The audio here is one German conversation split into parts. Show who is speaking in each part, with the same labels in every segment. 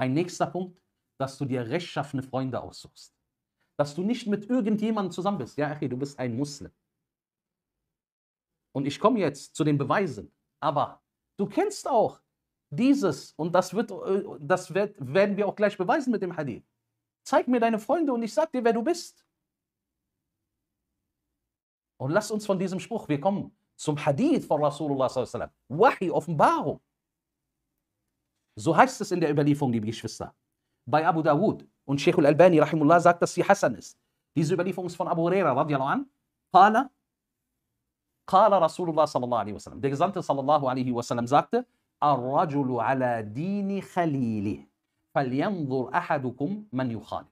Speaker 1: Ein nächster Punkt, dass du dir rechtschaffene Freunde aussuchst. Dass du nicht mit irgendjemandem zusammen bist. Ja, okay, du bist ein Muslim. Und ich komme jetzt zu den Beweisen. Aber du kennst auch dieses, und das, wird, äh, das wird, werden wir auch gleich beweisen mit dem Hadith. Zeig mir deine Freunde und ich sag dir, wer du bist. Und lass uns von diesem Spruch, wir kommen zum Hadith von Rasulullah. Wahi, Offenbarung. So heißt es in der Überlieferung, liebe Geschwister. Bei Abu Dawud und Sheikh al-Albani, rahimullah, sagt, dass sie Hassan ist. Diese Überlieferung ist von Abu Huraira, radiallahu an. Qala, qala Rasulullah sallallahu alaihi wasallam. Der Gesandte sallallahu alaihi wasallam sagte, Ar-rajulu ala dini khalili, fal فلينظر ahadukum man يخالف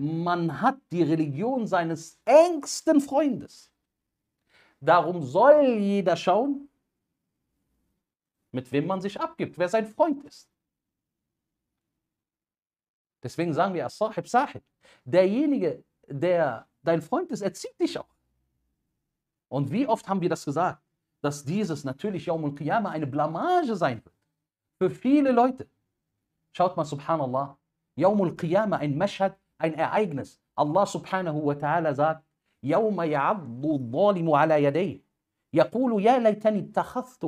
Speaker 1: man hat die Religion seines engsten Freundes. Darum soll jeder schauen, mit wem man sich abgibt, wer sein Freund ist. Deswegen sagen wir As-Sahib, Sahib. Derjenige, der dein Freund ist, erzieht dich auch. Und wie oft haben wir das gesagt, dass dieses natürlich Yawm al-Qiyamah eine Blamage sein wird. Für viele Leute. Schaut mal, subhanallah. Yawm al-Qiyamah, ein Mashhad, ein Ereignis. Allah subhanahu wa ta'ala sagt, يوم يعض الظالم ala يديه يقول يا ليتني اتخذت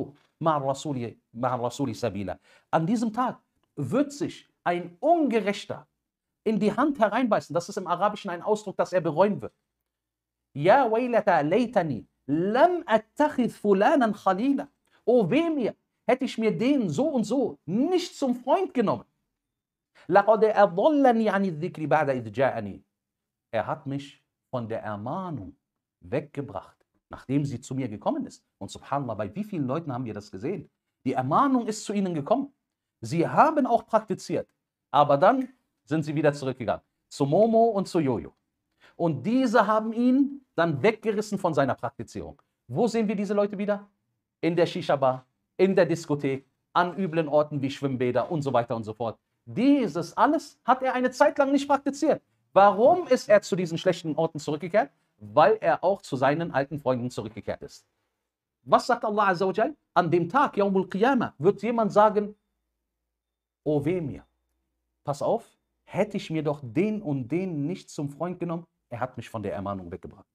Speaker 1: an diesem Tag wird sich ein Ungerechter in die Hand hereinbeißen. Das ist im Arabischen ein Ausdruck, dass er bereuen wird. Ja, waylata laytani lam attakhidh fulanan khalila. O weh mir, hätte ich mir den so und so nicht zum Freund genommen. لقد أضلني عن الذكر بعد إذ جاءني. Er hat mich von der Ermahnung weggebracht, nachdem sie zu mir gekommen ist. Und subhanallah, bei wie vielen Leuten haben wir das gesehen? Die Ermahnung ist zu ihnen gekommen. Sie haben auch praktiziert, aber dann sind sie wieder zurückgegangen. Zu Momo und zu Jojo. Und diese haben ihn dann weggerissen von seiner Praktizierung. Wo sehen wir diese Leute wieder? In der Shisha-Bar, in der Diskothek, an üblen Orten wie Schwimmbäder und so weiter und so fort. Dieses alles hat er eine Zeit lang nicht praktiziert. Warum ist er zu diesen schlechten Orten zurückgekehrt? weil er auch zu seinen alten Freunden zurückgekehrt ist. Was sagt Allah Azza wa An dem Tag, Yawmul Qiyamah, wird jemand sagen, O oh, weh mir, pass auf, hätte ich mir doch den und den nicht zum Freund genommen, er hat mich von der Ermahnung weggebracht.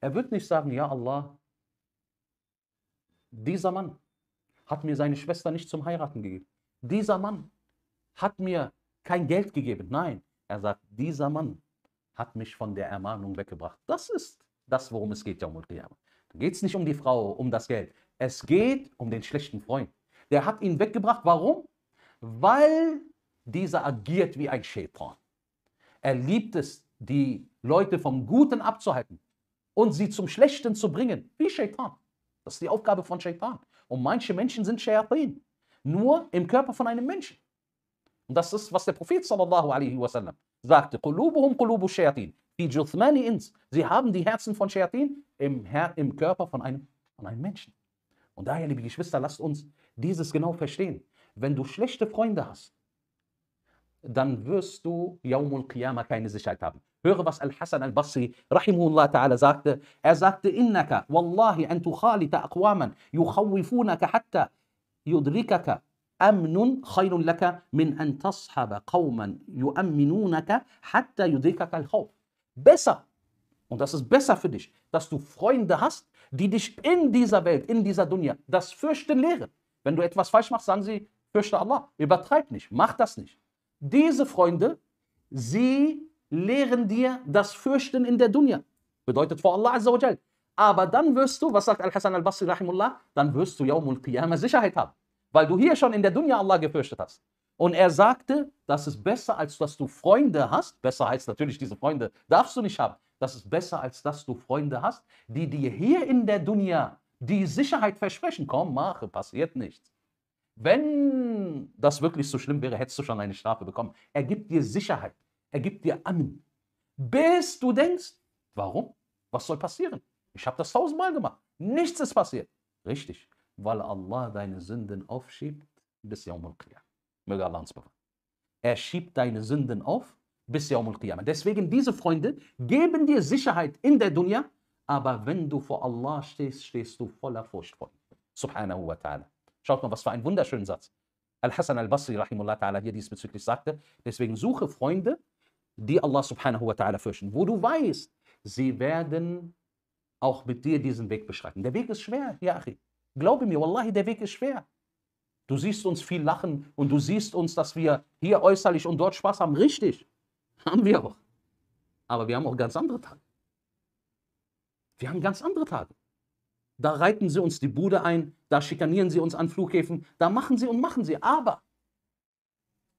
Speaker 1: Er wird nicht sagen, ja Allah, dieser Mann hat mir seine Schwester nicht zum Heiraten gegeben. Dieser Mann hat mir kein Geld gegeben. Nein, er sagt, dieser Mann hat mich von der Ermahnung weggebracht. Das ist das, worum mhm. es geht, Jaumul Qiyamah. Da geht es nicht um die Frau, um das Geld. Es geht um den schlechten Freund. Der hat ihn weggebracht. Warum? Weil dieser agiert wie ein Schäfer. Er liebt es, die Leute vom Guten abzuhalten und sie zum Schlechten zu bringen, wie Shaitan. Das ist die Aufgabe von Shaitan. Und manche Menschen sind Shayatin, nur im Körper von einem Menschen. Und das ist, was der Prophet sallallahu alaihi wasallam sagte, Qulubuhum Qulubu Shayatin, die Juthmani ins, sie haben die Herzen von Shayatin im, Her im Körper von einem, von einem Menschen. Und daher, liebe Geschwister, lasst uns dieses genau verstehen. Wenn du schlechte Freunde hast, dann wirst du Yawmul Qiyamah keine Sicherheit haben. Höre, was al hassan al-Basri, rahimahullah ta'ala, sagte. Er sagte, innaka, wallahi, an tukhalita aqwaman, yukhawifunaka hatta yudrikaka أمن خير لك من أن تصحب قوما يؤمنونك حتى يدركك الخوف besser und das ist besser für dich, dass du Freunde hast, die dich in dieser Welt, in dieser Dunya, das Fürchten lehren. Wenn du etwas falsch machst, sagen sie, fürchte Allah, übertreib nicht, mach das nicht. Diese Freunde, sie lehren dir das Fürchten in der Dunya. Bedeutet vor Allah Azza wa Aber dann wirst du, was sagt Al-Hassan al-Basri, dann wirst du Yawmul Qiyamah Sicherheit haben weil du hier schon in der Dunja Allah gefürchtet hast. Und er sagte, das ist besser, als dass du Freunde hast. Besser heißt natürlich, diese Freunde darfst du nicht haben. Das ist besser, als dass du Freunde hast, die dir hier in der Dunja die Sicherheit versprechen. Komm, mache, passiert nichts. Wenn das wirklich so schlimm wäre, hättest du schon eine Strafe bekommen. Er gibt dir Sicherheit. Er gibt dir Amen. Bis du denkst, warum? Was soll passieren? Ich habe das tausendmal gemacht. Nichts ist passiert. Richtig weil Allah deine Sünden aufschiebt bis Yawm al-Qiyamah. Möge Allah uns bewahren. Er schiebt deine Sünden auf bis Yawm al-Qiyamah. Deswegen diese Freunde geben dir Sicherheit in der Dunya, aber wenn du vor Allah stehst, stehst du voller Furcht vor ihm. Subhanahu wa ta'ala. Schaut mal, was für ein wunderschöner Satz. Al-Hassan al-Basri, rahimullah ta'ala, hier diesbezüglich sagte, deswegen suche Freunde, die Allah subhanahu wa ta'ala fürchten, wo du weißt, sie werden auch mit dir diesen Weg beschreiten. Der Weg ist schwer, ja, Glaube mir, wallahi, der Weg ist schwer. Du siehst uns viel lachen und du siehst uns, dass wir hier äußerlich und dort Spaß haben. Richtig, haben wir auch. Aber wir haben auch ganz andere Tage. Wir haben ganz andere Tage. Da reiten sie uns die Bude ein, da schikanieren sie uns an Flughäfen, da machen sie und machen sie. Aber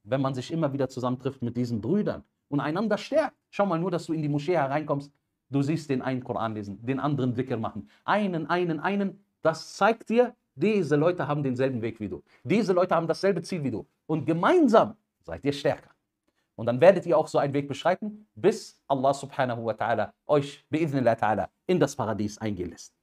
Speaker 1: wenn man sich immer wieder zusammentrifft mit diesen Brüdern und einander stärkt, schau mal nur, dass du in die Moschee hereinkommst, du siehst den einen Koran lesen, den anderen Dhikr machen, einen, einen, einen, das zeigt dir, diese Leute haben denselben Weg wie du. Diese Leute haben dasselbe Ziel wie du. Und gemeinsam seid ihr stärker. Und dann werdet ihr auch so einen Weg beschreiten, bis Allah subhanahu wa ta'ala euch ta'ala in das Paradies eingehen lässt.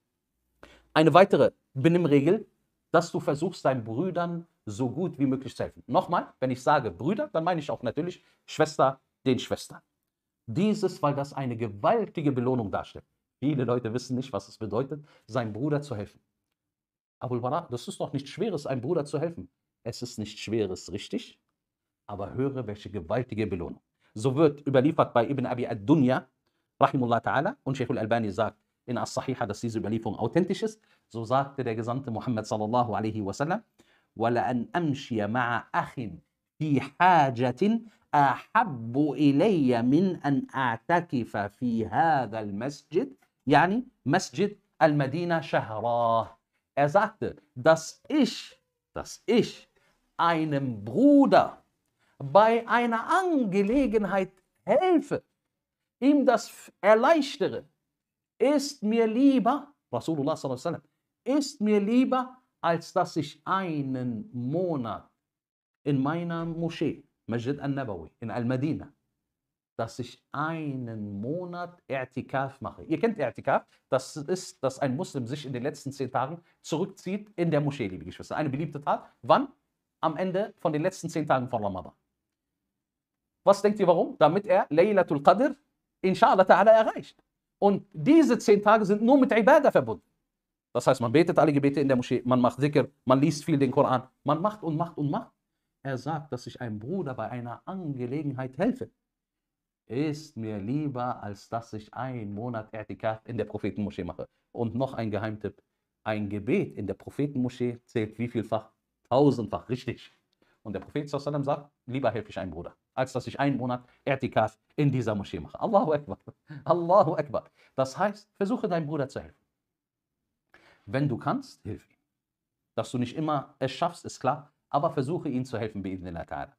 Speaker 1: Eine weitere Benimmregel, dass du versuchst, deinen Brüdern so gut wie möglich zu helfen. Nochmal, wenn ich sage Brüder, dann meine ich auch natürlich Schwester den Schwestern. Dieses, weil das eine gewaltige Belohnung darstellt. Viele Leute wissen nicht, was es bedeutet, seinem Bruder zu helfen. Abul übernahm, das ist doch nicht Schweres, einem Bruder zu helfen. Es ist nicht Schweres, richtig? Aber höre, welche gewaltige Belohnung. So wird überliefert bei Ibn Abi ad-Dunya, Rahimullah Ta'ala, und Sheikh al-Albani sagt in As-Sahiha, dass diese Überlieferung authentisch ist. So sagte der Gesandte Muhammad sallallahu alaihi wasallam, وَلَأَنْ أَمْشِيَ مَعَ أَخٍ فِي حَاجَةٍ أَحَبُّ إِلَيَّ مِنْ أَنْ أَعْتَكِفَ فِي هَذَا الْمَسْجِدِ يعني مسجد المدينة شهرا er sagte, dass ich, dass ich einem Bruder bei einer Angelegenheit helfe, ihm das erleichtere, ist mir lieber, Rasulullah sallallahu alaihi ist mir lieber, als dass ich einen Monat in meiner Moschee, Masjid al-Nabawi, in Al-Madinah, dass ich einen Monat Ertikaf mache. Ihr kennt Ertikaf, das ist, dass ein Muslim sich in den letzten zehn Tagen zurückzieht in der Moschee, liebe Geschwister. Eine beliebte Tat. Wann? Am Ende von den letzten zehn Tagen von Ramadan. Was denkt ihr, warum? Damit er Laylatul Qadr, inshallah ta'ala, erreicht. Und diese zehn Tage sind nur mit Ibadah verbunden. Das heißt, man betet alle Gebete in der Moschee, man macht Dhikr, man liest viel den Koran, man macht und macht und macht. Er sagt, dass ich einem Bruder bei einer Angelegenheit helfe ist mir lieber, als dass ich einen Monat Ertikaf in der Prophetenmoschee mache. Und noch ein Geheimtipp. Ein Gebet in der Prophetenmoschee zählt wie vielfach? Tausendfach, richtig. Und der Prophet sallam, sagt, lieber helfe ich einem Bruder, als dass ich einen Monat Ertikaf in dieser Moschee mache. Allahu Akbar. Allahu Akbar. Das heißt, versuche deinem Bruder zu helfen. Wenn du kannst, hilf ihm. Dass du nicht immer es schaffst, ist klar, aber versuche ihm zu helfen, bi'idhnillah ta'ala.